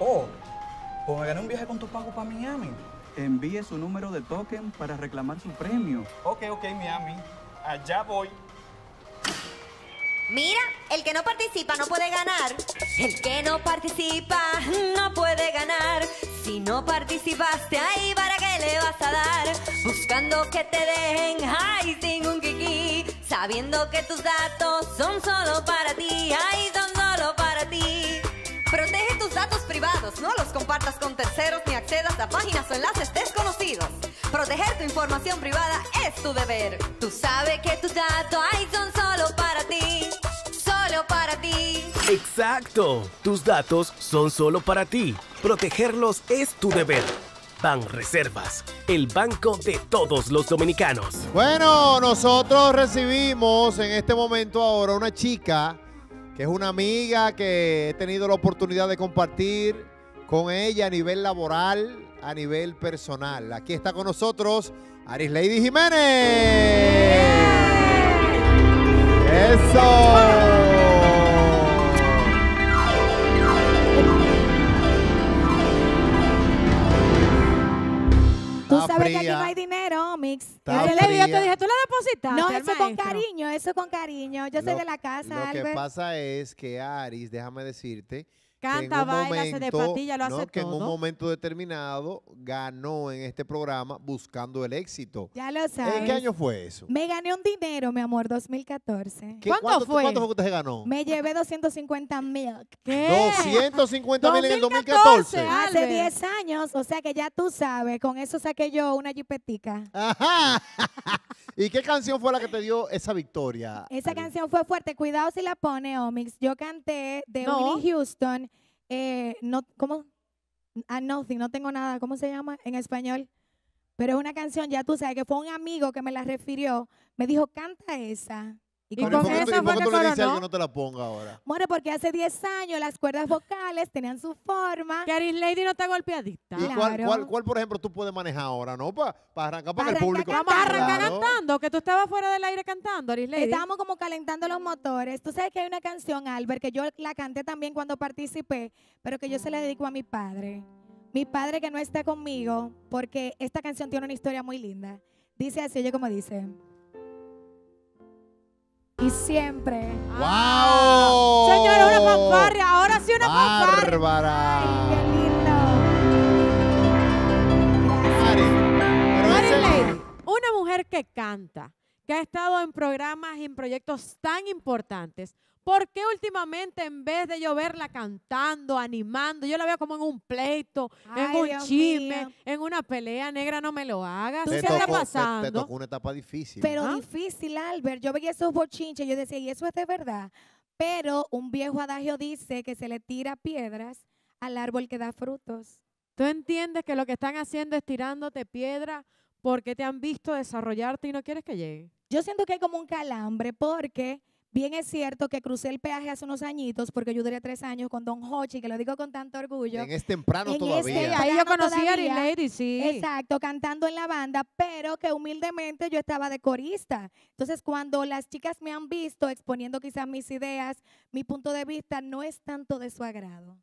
Oh, pues me un viaje con tu pago para Miami. Envíe su número de token para reclamar su premio. Ok, ok, Miami. Allá voy. Mira, el que no participa no puede ganar. El que no participa no puede ganar. Si no participaste ahí, ¿para qué le vas a dar? Buscando que te dejen ahí sin un kiki. Sabiendo que tus datos son solo para ti. ahí son solo para ti. Protege tus datos privados, no los compartas con terceros ni accedas a páginas o enlaces desconocidos. Proteger tu información privada es tu deber. Tú sabes que tus datos ahí son solo para ti. Solo para ti. Exacto. Tus datos son solo para ti. Protegerlos es tu deber. Ban Reservas, el banco de todos los dominicanos. Bueno, nosotros recibimos en este momento ahora una chica que es una amiga que he tenido la oportunidad de compartir con ella a nivel laboral, a nivel personal. Aquí está con nosotros Aris Lady Jiménez. ¡Eso! A ver, que aquí no hay dinero, Mix. Yo le dije, te dije, tú la depositas. No, eso con cariño, eso con cariño. Yo soy de la casa. Lo que pasa es que Aris, déjame decirte Canta, baila, se lo hace todo. en un momento determinado ganó en este programa buscando el éxito. Ya lo sabes. ¿En qué año fue eso? Me gané un dinero, mi amor, 2014. ¿Cuánto, fue? ¿Cuánto fue que usted se ganó? Me llevé 250 mil. ¿Qué? 250 mil en el 2014. Hace 10 años, o sea que ya tú sabes, con eso saqué yo una jipetica. Ajá. ¿Y qué canción fue la que te dio esa victoria? Esa canción fue fuerte. Cuidado si la pone, Omix. Yo canté de no. Houston eh, no, ¿cómo? A ah, nothing, no tengo nada, ¿cómo se llama en español? Pero es una canción, ya tú sabes, que fue un amigo que me la refirió, me dijo, canta esa. Y que no te la ponga ahora? Bueno, porque hace 10 años las cuerdas vocales tenían su forma. Que Aris Lady no está golpeadita. ¿Y cuál, cuál, por ejemplo, tú puedes manejar ahora, no? Para arrancar para el público. Para arrancar cantando, que tú estabas fuera del aire cantando, Aris Lady. Estábamos como calentando los motores. Tú sabes que hay una canción, Albert, que yo la canté también cuando participé, pero que yo se la dedico a mi padre. Mi padre que no está conmigo, porque esta canción tiene una historia muy linda. Dice así, oye, como dice y siempre. ¡Wow! Señora, una fanfarria. Ahora sí una fanfarria. ¡Bárbara! Ay, qué lindo. Gracias. una mujer que canta que ha estado en programas y en proyectos tan importantes. ¿Por qué últimamente en vez de yo verla cantando, animando, yo la veo como en un pleito, en un chisme, en una pelea negra, no me lo hagas? ¿Qué está pasando? Te, tocó una etapa difícil. Pero ¿Ah? difícil, Albert. Yo veía esos bochinches, yo decía, y eso es de verdad. Pero un viejo adagio dice que se le tira piedras al árbol que da frutos. ¿Tú entiendes que lo que están haciendo es tirándote piedra porque te han visto desarrollarte y no quieres que llegue. Yo siento que hay como un calambre porque bien es cierto que crucé el peaje hace unos añitos porque yo duré tres años con Don Hochi, que lo digo con tanto orgullo. es este temprano este todavía. Ahí conocí a Lady, sí. Exacto, cantando en la banda, pero que humildemente yo estaba de corista. Entonces, cuando las chicas me han visto exponiendo quizás mis ideas, mi punto de vista no es tanto de su agrado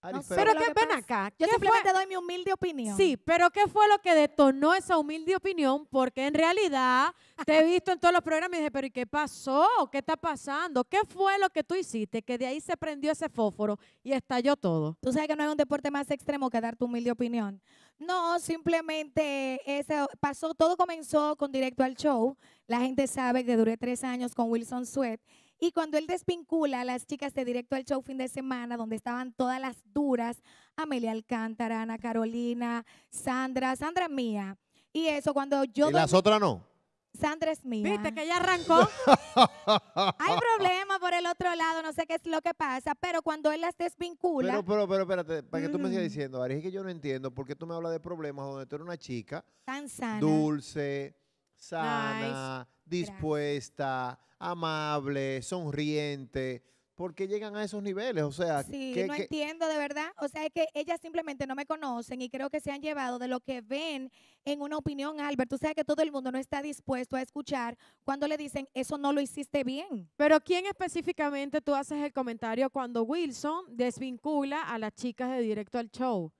pero, que, ven acá. Yo simplemente doy mi humilde opinión. Sí, pero ¿qué fue lo que detonó esa humilde opinión? Porque en realidad te he visto en todos los programas y dije, pero ¿y qué pasó? ¿Qué está pasando? ¿Qué fue lo que tú hiciste? Que de ahí se prendió ese fósforo y estalló todo. Tú sabes que no hay un deporte más extremo que dar tu humilde opinión. No, simplemente ese pasó, todo comenzó con Directo al Show. La gente sabe que duré tres años con Wilson Sweat y cuando él desvincula a las chicas de directo al show fin de semana, donde estaban todas las duras, Amelia Alcántara, Ana Carolina, Sandra, Sandra es mía. Y eso, cuando yo... ¿Y las otras no? Sandra es mía. Viste que ya arrancó. Hay problemas por el otro lado, no sé qué es lo que pasa, pero cuando él las desvincula. Pero, pero, pero, espérate, para que tú me sigas diciendo, Ari, es que yo no entiendo por qué tú me hablas de problemas donde tú eres una chica. Tan sana. Dulce, sana, dispuesta, amable, sonriente. Porque llegan a esos niveles, o sea, que, no entiendo de verdad, o sea, es que ellas simplemente no me conocen y creo que se han llevado de lo que ven en una opinión, Albert. Tú sabes que todo el mundo no está dispuesto a escuchar cuando le dicen eso no lo hiciste bien. Pero quién específicamente tú haces el comentario cuando Wilson desvincula a las chicas de directo al show.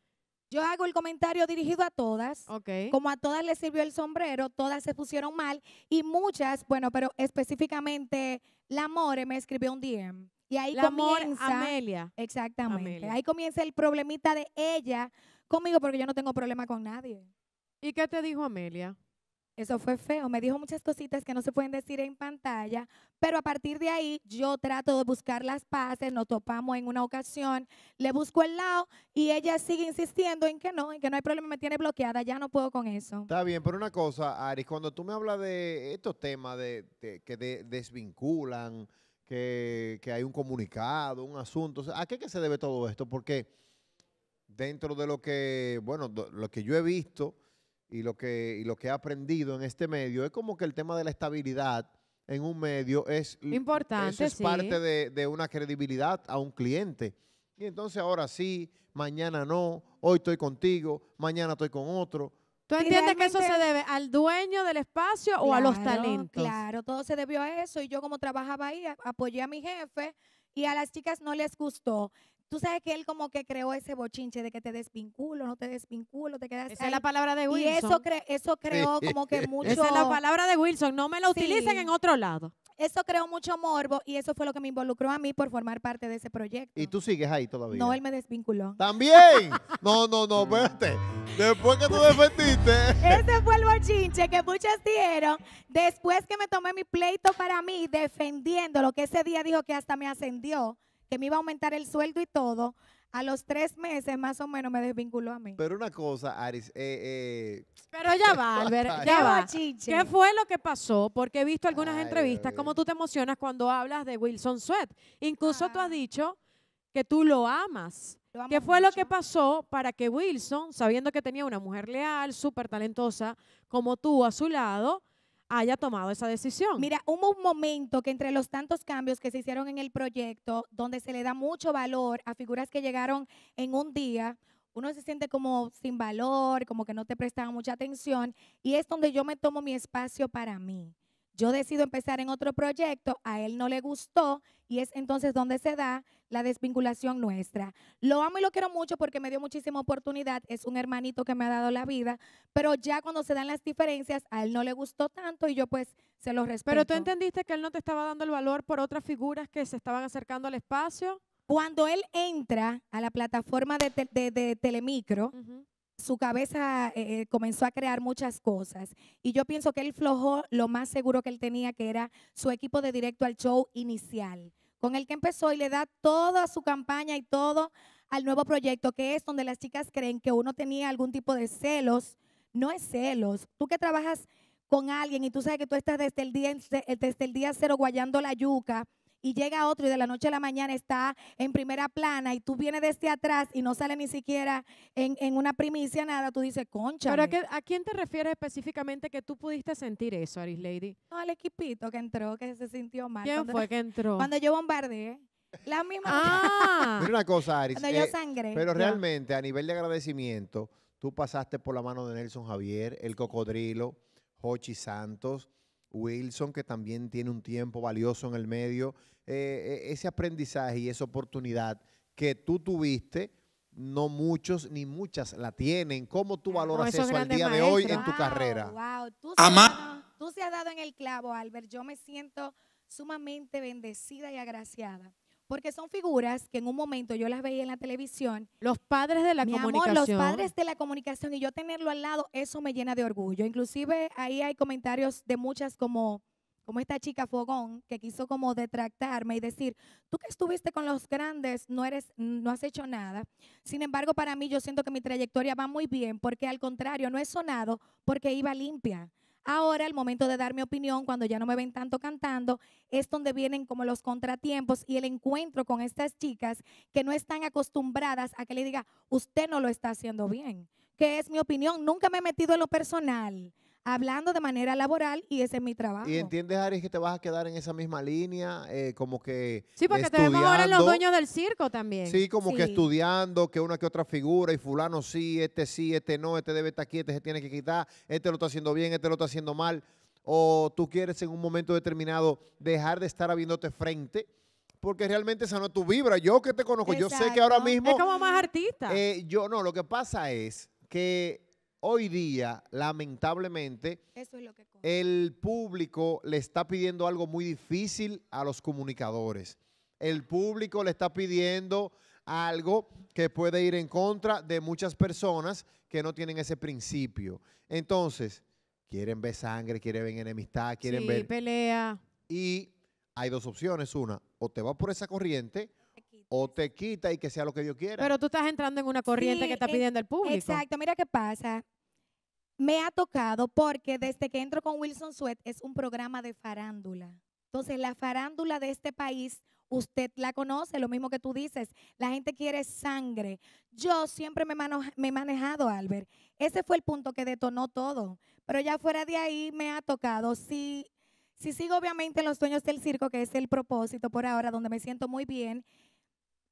Yo hago el comentario dirigido a todas. OK. Como a todas les sirvió el sombrero, todas se pusieron mal y muchas, bueno, pero específicamente la More me escribió un DM. Y ahí comienza. Amelia. Exactamente. Ahí comienza el problemita de ella conmigo porque yo no tengo problema con nadie. ¿Y qué te dijo Amelia? Eso fue feo. Me dijo muchas cositas que no se pueden decir en pantalla, pero a partir de ahí yo trato de buscar las paces, nos topamos en una ocasión, le busco el lado y ella sigue insistiendo en que no, en que no hay problema, me tiene bloqueada, ya no puedo con eso. Está bien, pero una cosa, Ari, cuando tú me hablas de estos temas de, que desvinculan, que, hay un comunicado, un asunto, ¿a qué se debe todo esto? Porque dentro de lo que, bueno, lo que yo he visto y lo que, y lo que he aprendido en este medio, es como que el tema de la estabilidad en un medio es importante. es parte de, de, una credibilidad a un cliente. Y entonces ahora sí, mañana no, hoy estoy contigo, mañana estoy con otro. ¿Tú entiendes que eso se debe al dueño del espacio o a los talentos? Claro, todo se debió a eso. Y yo como trabajaba ahí, apoyé a mi jefe y a las chicas no les gustó. Tú sabes que él como que creó ese bochinche de que te desvinculo, no te desvinculo, te quedas Esa es la palabra de Wilson. Y eso, eso creó como que mucho... Esa es la palabra de Wilson, no me la utilicen en otro lado. Eso creó mucho morbo y eso fue lo que me involucró a mí por formar parte de ese proyecto. ¿Y tú sigues ahí todavía? No, él me desvinculó. ¿También? no, no, no, espérate. Después que tú defendiste. Ese fue el bochinche que muchos dieron después que me tomé mi pleito para mí defendiendo lo que ese día dijo que hasta me ascendió que me iba a aumentar el sueldo y todo, a los tres meses más o menos me desvinculó a mí. Pero una cosa, Aris, eh, eh, Pero ya va, Albert, ya va. ¿Qué fue lo que pasó? Porque he visto algunas entrevistas, cómo tú te emocionas cuando hablas de Wilson Sweat. Incluso tú has ah. dicho que tú lo amas. ¿Qué fue lo que pasó para que Wilson, sabiendo que tenía una mujer leal, súper talentosa como tú a su lado, haya tomado esa decisión. Mira, hubo un momento que entre los tantos cambios que se hicieron en el proyecto, donde se le da mucho valor a figuras que llegaron en un día, uno se siente como sin valor, como que no te prestaban mucha atención, y es donde yo me tomo mi espacio para mí yo decido empezar en otro proyecto, a él no le gustó y es entonces donde se da la desvinculación nuestra. Lo amo y lo quiero mucho porque me dio muchísima oportunidad, es un hermanito que me ha dado la vida, pero ya cuando se dan las diferencias, a él no le gustó tanto y yo pues se lo respeto. Pero tú entendiste que él no te estaba dando el valor por otras figuras que se estaban acercando al espacio. Cuando él entra a la plataforma de, Telemicro, su cabeza eh, eh, comenzó a crear muchas cosas. Y yo pienso que él flojó lo más seguro que él tenía, que era su equipo de directo al show inicial, con el que empezó y le da toda su campaña y todo al nuevo proyecto, que es donde las chicas creen que uno tenía algún tipo de celos. No es celos. Tú que trabajas con alguien y tú sabes que tú estás desde el día, desde el día cero guayando la yuca y llega otro y de la noche a la mañana está en primera plana y tú vienes desde atrás y no sale ni siquiera en, una primicia nada, tú dices, concha. ¿Pero a, quién te refieres específicamente que tú pudiste sentir eso, Aris Lady? No, al equipito que entró, que se sintió mal. ¿Quién fue que entró? Cuando yo bombardeé. La misma. Ah. Mira una cosa, Aris. Cuando yo eh, sangré. Pero realmente, a nivel de agradecimiento, tú pasaste por la mano de Nelson Javier, el cocodrilo, Hochi Santos. Wilson, que también tiene un tiempo valioso en el medio. Eh, eh, ese aprendizaje y esa oportunidad que tú tuviste, no muchos ni muchas la tienen. ¿Cómo tú ah, valoras eso al día de hoy en tu carrera? Wow, tú se, tú se has dado en el clavo, Albert. Yo me siento sumamente bendecida y agraciada porque son figuras que en un momento yo las veía en la televisión. Los padres de la comunicación. Amor, los padres de la comunicación y yo tenerlo al lado, eso me llena de orgullo. Inclusive ahí hay comentarios de muchas como como esta chica Fogón que quiso como detractarme y decir, tú que estuviste con los grandes no eres no has hecho nada. Sin embargo, para mí yo siento que mi trayectoria va muy bien porque al contrario, no he sonado porque iba limpia. Ahora, el momento de dar mi opinión, cuando ya no me ven tanto cantando, es donde vienen como los contratiempos y el encuentro con estas chicas que no están acostumbradas a que le diga, usted no lo está haciendo bien, que es mi opinión, nunca me he metido en lo personal, hablando de manera laboral y ese es mi trabajo. ¿Y entiendes, Ari, que te vas a quedar en esa misma línea? Eh, como que. Sí, porque te vemos ahora en los dueños del circo también. Sí, como que estudiando, que una que otra figura y fulano sí, este sí, este no, este debe estar aquí, este se tiene que quitar, este lo está haciendo bien, este lo está haciendo mal. O tú quieres en un momento determinado dejar de estar habiéndote frente porque realmente esa no es tu vibra. Yo que te conozco, yo sé que ahora mismo... Es como más artista. Eh, yo no, lo que pasa es que hoy día, lamentablemente, el público le está pidiendo algo muy difícil a los comunicadores. El público le está pidiendo algo que puede ir en contra de muchas personas que no tienen ese principio. Entonces, quieren ver sangre, quieren ver enemistad, quieren ver pelea. Y hay dos opciones, una, o te vas por esa corriente o te quita y que sea lo que Dios quiera. Pero tú estás entrando en una corriente que está pidiendo el público. Exacto, mira qué pasa. Me ha tocado porque desde que entro con Wilson Sweat es un programa de farándula. Entonces, la farándula de este país, usted la conoce, lo mismo que tú dices, la gente quiere sangre. Yo siempre me, me he manejado, Albert. Ese fue el punto que detonó todo. Pero ya fuera de ahí me ha tocado. Si, si sigo obviamente los sueños del circo, que es el propósito por ahora, donde me siento muy bien,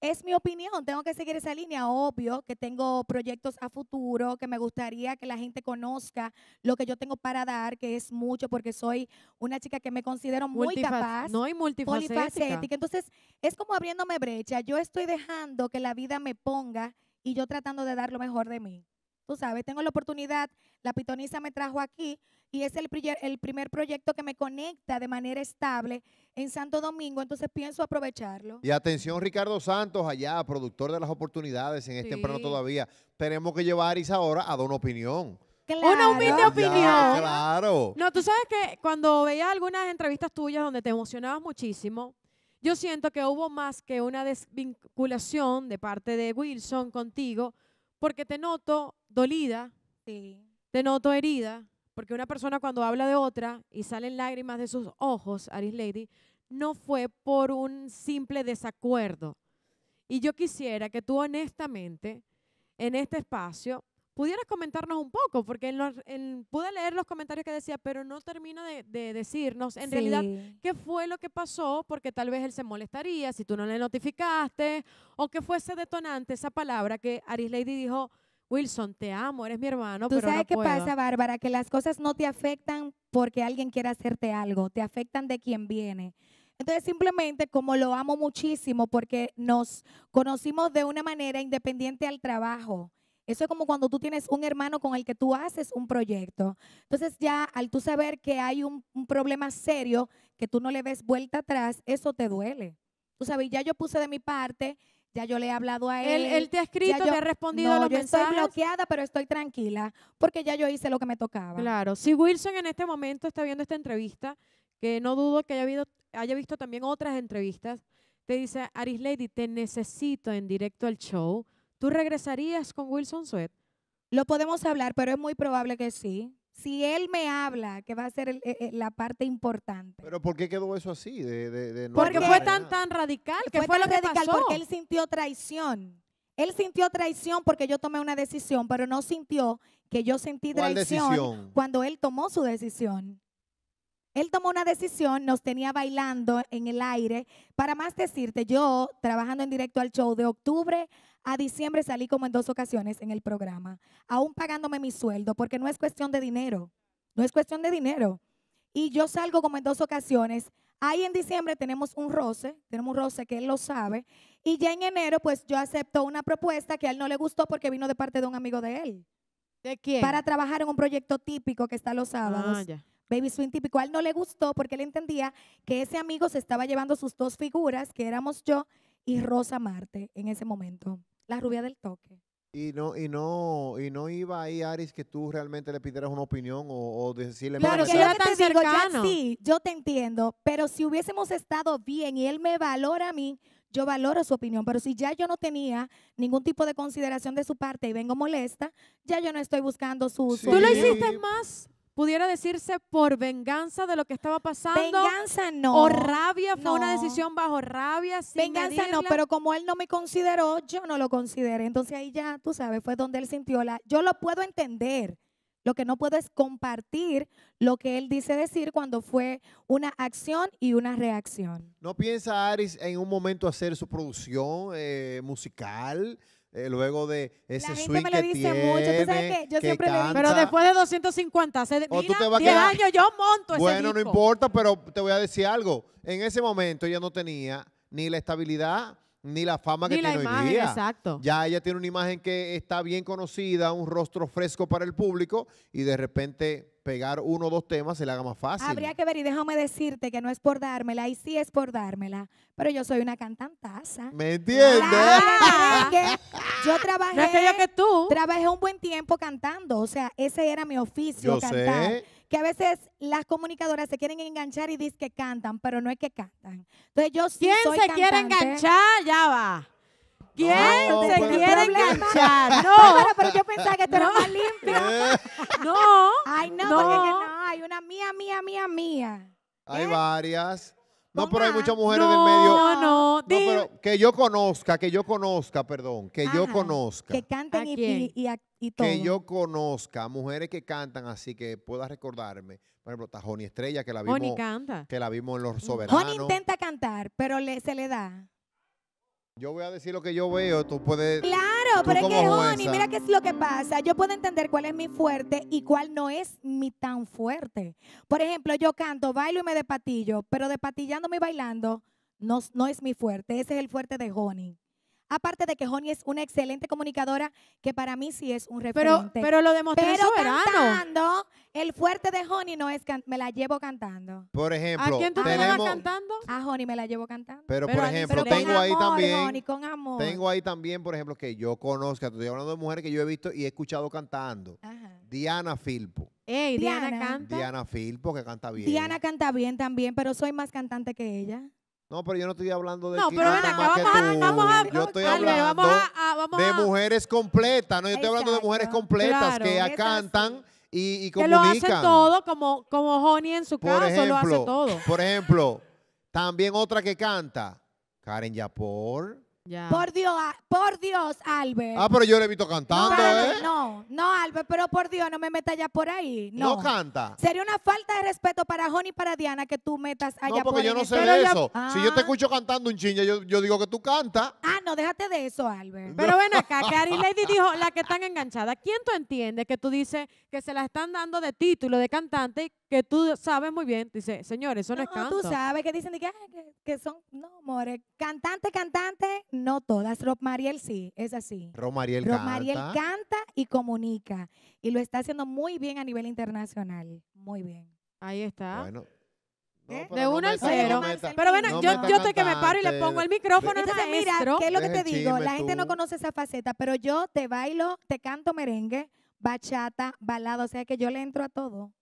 es mi opinión, tengo que seguir esa línea, obvio, que tengo proyectos a futuro, que me gustaría que la gente conozca lo que yo tengo para dar, que es mucho, porque soy una chica que me considero muy capaz, no hay multifacética. Entonces, es como abriéndome brecha, yo estoy dejando que la vida me ponga y yo tratando de dar lo mejor de mí. Tú sabes, tengo la oportunidad, la pitonisa me trajo aquí y es el primer, proyecto que me conecta de manera estable en Santo Domingo, entonces pienso aprovecharlo. Y atención Ricardo Santos, allá, productor de las oportunidades en este sí. todavía. Tenemos que llevar a Isa ahora a dar una opinión. Una humilde opinión. claro. No, tú sabes que cuando veía algunas entrevistas tuyas donde te emocionabas muchísimo, yo siento que hubo más que una desvinculación de parte de Wilson contigo, porque te noto dolida, te noto herida, porque una persona cuando habla de otra y salen lágrimas de sus ojos, Aris Lady, no fue por un simple desacuerdo. Y yo quisiera que tú honestamente, en este espacio, pudieras comentarnos un poco, porque pude leer los comentarios que decía, pero no termino de, decirnos en realidad qué fue lo que pasó, porque tal vez él se molestaría si tú no le notificaste, o que fuese detonante esa palabra que Aris Lady dijo, Wilson, te amo, eres mi hermano. Tú sabes qué pasa, Bárbara, que las cosas no te afectan porque alguien quiera hacerte algo, te afectan de quien viene. Entonces simplemente como lo amo muchísimo porque nos conocimos de una manera independiente al trabajo. Eso es como cuando tú tienes un hermano con el que tú haces un proyecto. Entonces ya al tú saber que hay un, problema serio que tú no le ves vuelta atrás, eso te duele. Tú sabes, ya yo puse de mi parte, ya yo le he hablado a él. Él, te ha escrito, te ha respondido no, a yo Estoy bloqueada, pero estoy tranquila porque ya yo hice lo que me tocaba. Claro, si Wilson en este momento está viendo esta entrevista, que no dudo que haya, habido, haya visto también otras entrevistas, te dice, Aris Lady, te necesito en directo al show ¿Tú regresarías con Wilson Sweat? Lo podemos hablar, pero es muy probable que sí. Si él me habla, que va a ser e, e, la parte importante. Pero ¿por qué quedó eso así? De, de, porque fue tan tan radical. ¿Qué fue, lo que radical pasó? Porque él sintió traición. Él sintió traición porque yo tomé una decisión, pero no sintió que yo sentí traición cuando él tomó su decisión. Él tomó una decisión, nos tenía bailando en el aire. Para más decirte, yo trabajando en directo al show de octubre a diciembre salí como en dos ocasiones en el programa, aún pagándome mi sueldo, porque no es cuestión de dinero, no es cuestión de dinero. Y yo salgo como en dos ocasiones. Ahí en diciembre tenemos un roce, tenemos un roce que él lo sabe. Y ya en enero, pues yo acepto una propuesta que a él no le gustó porque vino de parte de un amigo de él. ¿De quién? Para trabajar en un proyecto típico que está los ah, sábados. Baby Swing típico. A él no le gustó porque él entendía que ese amigo se estaba llevando sus dos figuras, que éramos yo y Rosa Marte en ese momento, la rubia del toque. Y no, y no, y no iba ahí, Aris, que tú realmente le pidieras una opinión o, decirle Claro, que era tan yo te entiendo, pero si hubiésemos estado bien y él me valora a mí, yo valoro su opinión. Pero si ya yo no tenía ningún tipo de consideración de su parte y vengo molesta, ya yo no estoy buscando su. su Tú lo hiciste más pudiera decirse por venganza de lo que estaba pasando. Venganza no. O rabia, fue una decisión bajo rabia. venganza no, pero como él no me consideró, yo no lo consideré. Entonces ahí ya, tú sabes, fue donde él sintió la... Yo lo puedo entender. Lo que no puedo es compartir lo que él dice decir cuando fue una acción y una reacción. ¿No piensa Aris en un momento hacer su producción eh, musical? Eh, luego de ese la Pero después de 250, hace 10 años yo monto ese disco Bueno, no importa, pero te voy a decir algo. En ese momento ella no tenía ni la estabilidad ni la fama que ni imagen, Exacto. Ya ella tiene una imagen que está bien conocida, un rostro fresco para el público y de repente pegar uno o dos temas se le haga más fácil. Habría que ver y déjame decirte que no es por dármela y sí es por dármela, pero yo soy una cantantaza. ¿Me entiendes? Yo ah, trabajé. Trabajé un buen tiempo cantando. O sea, ese era mi oficio, cantar. Que a veces las comunicadoras se quieren enganchar y dicen que cantan, pero no es que cantan. Entonces yo sí ¿Quién se quiere enganchar? Ya va. ¿Quién se quiere enganchar? No. pero yo pensaba que esto era más limpio. no. Ay, no, no. porque no. Hay una mía, mía, mía, mía. Hay ¿Eh? varias. No, pero hay muchas mujeres del medio. No, no, no. pero que yo conozca, que yo conozca, perdón, que yo conozca. Que canten y, y, todo. Que yo conozca mujeres que cantan así que pueda recordarme. Por ejemplo, está Joni Estrella, que la vimos. Que la vimos en Los mm. Soberanos. Joni intenta cantar, pero se le da. Yo voy a decir lo que yo veo, tú puedes pero es que, mira qué es lo que pasa. Yo puedo entender cuál es mi fuerte y cuál no es mi tan fuerte. Por ejemplo, yo canto, bailo y me despatillo, pero despatillándome y bailando no, no es mi fuerte. Ese es el fuerte de Honey. Aparte de que Honey es una excelente comunicadora, que para mí sí es un referente. Pero, lo demostró pero cantando, el fuerte de Honey no es, que me la llevo cantando. Por ejemplo, ¿a quién tú tenemos... cantando? A Joni me la llevo cantando. Pero, por ejemplo, tengo ahí también, tengo ahí también, por ejemplo, que yo conozca, estoy hablando de mujeres que yo he visto y he escuchado cantando. Diana Filpo. Ey, Diana canta. Diana Filpo, que canta bien. Diana canta bien también, pero soy más cantante que ella. No, pero yo no estoy hablando de no, pero ven acá, vamos a, vamos yo estoy hablando de mujeres completas, no, yo estoy hablando de mujeres completas que cantan y, y comunican. Que lo hace todo, como, como Honey en su por caso ejemplo, lo hace todo. Por ejemplo, también otra que canta, Karen Yapor. Por Dios, por Dios, Albert. Ah, pero yo le he visto cantando, no, ¿eh? No, no, Albert, pero por Dios, no me metas allá por ahí. No. canta. Sería una falta de respeto para Honey y para Diana que tú metas allá por ahí. No, porque yo no sé de eso. Si yo te ah. escucho cantando un chinga, yo, digo que tú cantas. Ah, no, déjate de eso, Albert. Pero ven acá, Cari Lady dijo, la que están enganchadas, ¿quién tú entiendes que tú dices que se la están dando de título de cantante que tú sabes muy bien? Dice, señores, eso no, es canto. tú sabes que dicen que, que son, no, more, cantante, cantante, no todas. Mariel sí, es así. Mariel canta. Mariel canta y comunica. Y lo está haciendo muy bien a nivel internacional. Muy bien. Ahí está. ¿Eh? De uno al cero. Pero bueno, yo, yo estoy que me paro y le pongo el micrófono Mira, ¿qué es lo que te digo? La gente no conoce esa faceta, pero yo te bailo, te canto merengue, bachata, balado, o sea que yo le entro a todo.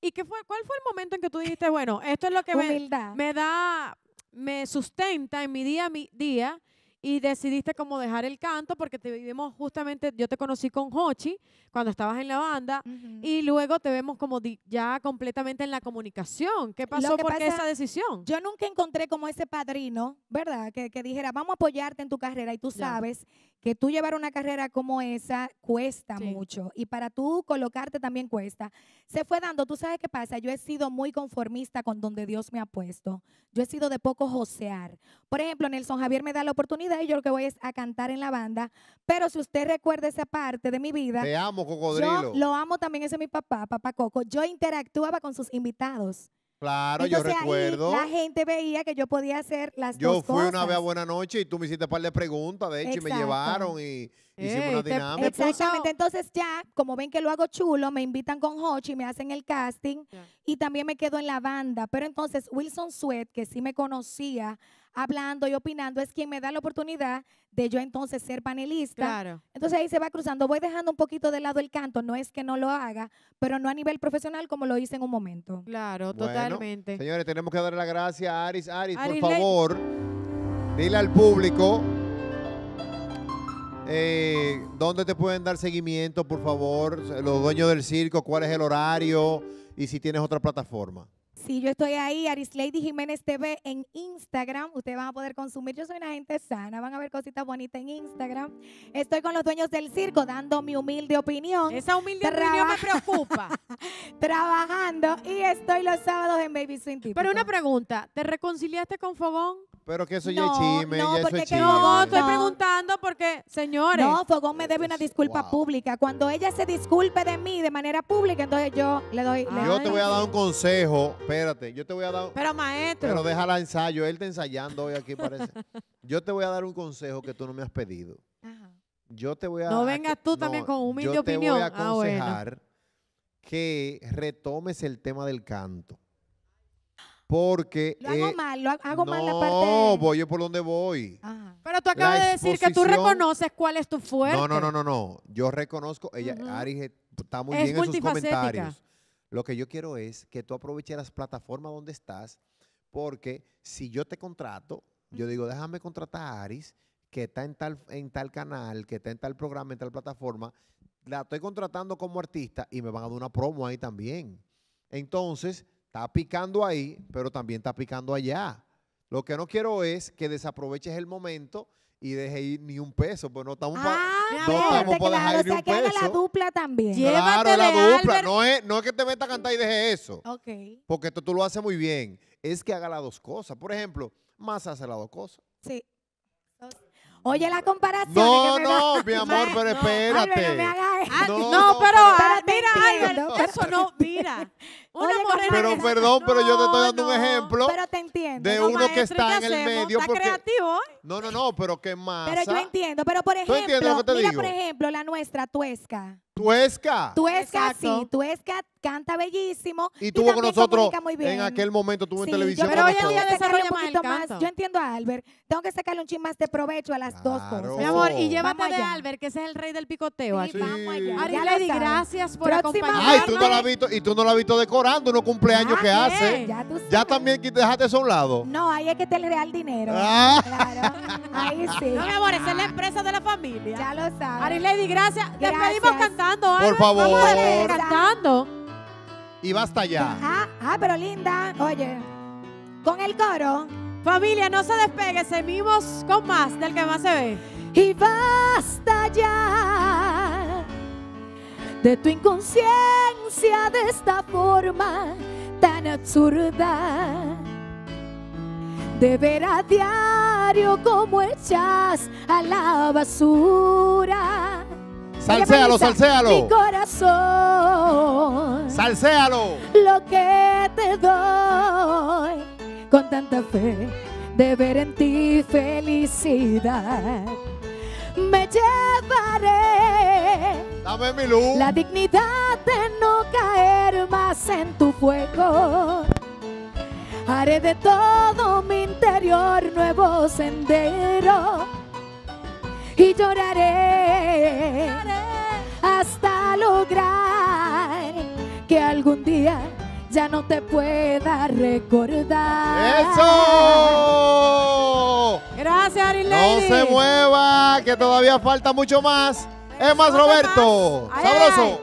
¿Y qué fue, cuál fue el momento en que tú dijiste, bueno, esto es lo que me, me, da, me sustenta en mi día a mi día y decidiste como dejar el canto porque te vivimos justamente, yo te conocí con Hochi cuando estabas en la banda y luego te vemos como ya completamente en la comunicación. ¿Qué pasó por esa decisión? Yo nunca encontré como ese padrino, ¿verdad? Que, dijera, vamos a apoyarte en tu carrera y tú sabes que tú llevar una carrera como esa cuesta mucho y para tú colocarte también cuesta. Se fue dando, tú sabes qué pasa, yo he sido muy conformista con donde Dios me ha puesto. Yo he sido de poco josear. Por ejemplo, Nelson Javier me da la oportunidad y yo lo que voy es a cantar en la banda. Pero si usted recuerda esa parte de mi vida. Te amo, cocodrilo. Yo lo amo también, ese es mi papá, papá Coco. Yo interactuaba con sus invitados. Claro, yo recuerdo. la gente veía que yo podía hacer las cosas. Yo fui una vez a Buena Noche y tú me hiciste un par de preguntas, de hecho, y me llevaron y Hicimos eh, una dinámica. Exactamente. Entonces ya, como ven que lo hago chulo, me invitan con Hochi, me hacen el casting y también me quedo en la banda. Pero entonces Wilson Sweat, que sí me conocía hablando y opinando, es quien me da la oportunidad de yo entonces ser panelista. Claro. Entonces ahí se va cruzando. Voy dejando un poquito de lado el canto. No es que no lo haga, pero no a nivel profesional como lo hice en un momento. Claro, totalmente. Señores, tenemos que darle las gracia a Aris, Aris por favor, dile al público eh, ¿dónde te pueden dar seguimiento, por favor? Los dueños del circo, ¿cuál es el horario? Y si tienes otra plataforma. Sí, yo estoy ahí, Lady Jiménez TV en Instagram. Ustedes van a poder consumir. Yo soy una gente sana. Van a ver cositas bonitas en Instagram. Estoy con los dueños del circo dando mi humilde opinión. Esa humilde opinión me preocupa. Trabajando y estoy los sábados en Baby Swing Pero una pregunta, ¿te reconciliaste con Fogón? Pero que eso ya es chisme, no, eso es No, estoy preguntando porque, señores. No, Fogón me debe una disculpa pública. Cuando ella se disculpe de mí de manera pública, entonces yo le doy. Yo te voy a dar un consejo, espérate, yo te voy a dar, pero maestro. pero déjala ensayo, él está ensayando hoy aquí parece. Yo te voy a dar un consejo que tú no me has pedido. Ajá. Yo te voy a... No vengas tú también con humilde Yo te voy opinión. a ah, aconsejar que retomes el tema del canto. Porque. Lo hago eh, mal, lo hago mal la parte. No, voy yo por donde voy. Pero tú acabas de decir que tú reconoces cuál es tu fuerte. No, no, no, no, no. Yo reconozco, ella, Ari está muy bien en sus comentarios. Lo que yo quiero es que tú aproveches las plataformas donde estás, porque si yo te contrato, yo digo, déjame contratar a Aris, que está en tal, en tal canal, que está en tal programa, en tal plataforma, la estoy contratando como artista y me van a dar una promo ahí también. Entonces, Está picando ahí, pero también está picando allá. Lo que no quiero es que desaproveches el momento y deje ir ni un peso, pues no estamos para ah, no estamos para dejar ir ni un peso. Haga la dupla también. Claro, la dupla, no es no es que te meta a cantar y deje eso. Ok. Porque esto tú lo haces muy bien, es que haga las dos cosas. Por ejemplo, más hace las dos cosas. Sí. Oye, la comparación. No, no, mi amor, pero espérate. no, pero ah, mira, eso no, pero perdón, pero yo te estoy dando un ejemplo. Pero te entiendo. De uno que está en el medio. Está creativo. No, no, no, pero qué más. Pero yo entiendo. Pero por ejemplo, mira, por ejemplo, la nuestra tuesca. Tuesca. Tuesca, sí. Tuesca canta bellísimo. Y tuvo con nosotros en aquel momento, tuvo en televisión. Yo, pero hoy día desarrolla un poquito más. Yo entiendo a Albert. Tengo que sacarle un ching más de provecho a las dos cosas. Mi amor, y llévate de Albert, que ese es el rey del picoteo. Sí, Vamos allá. Ari Lady, gracias por acompañarnos. Ay, tú no la has visto, y tú no la has visto decorando unos cumpleaños ah, que hace. Ya, también dejaste eso a un lado. No, ahí es que te el real dinero. Ah. Claro. Ahí sí. No, mi amor, esa es la ah. empresa de la familia. Ya lo sabes. Ari Lady, gracias. Te pedimos cantar. Por favor. cantando. Y basta ya. Ah, ah, pero linda. Oye, con el coro. Familia, no se despegue. Seguimos con más del que más se ve. Y basta ya de tu inconsciencia de esta forma tan absurda de ver a diario cómo echas a la basura Salcéalo, salcéalo. Mi corazón. Lo que te doy con tanta fe de ver en ti felicidad. Me llevaré. La dignidad de no caer más en tu fuego. Haré de todo mi interior nuevo sendero y lloraré hasta lograr que algún día ya no te pueda recordar. ¡Eso! Gracias, Ari No se mueva, que todavía falta mucho más. Es más, Roberto. Sabroso.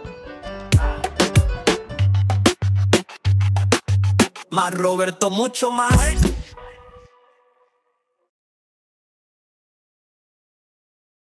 Más Roberto, mucho más.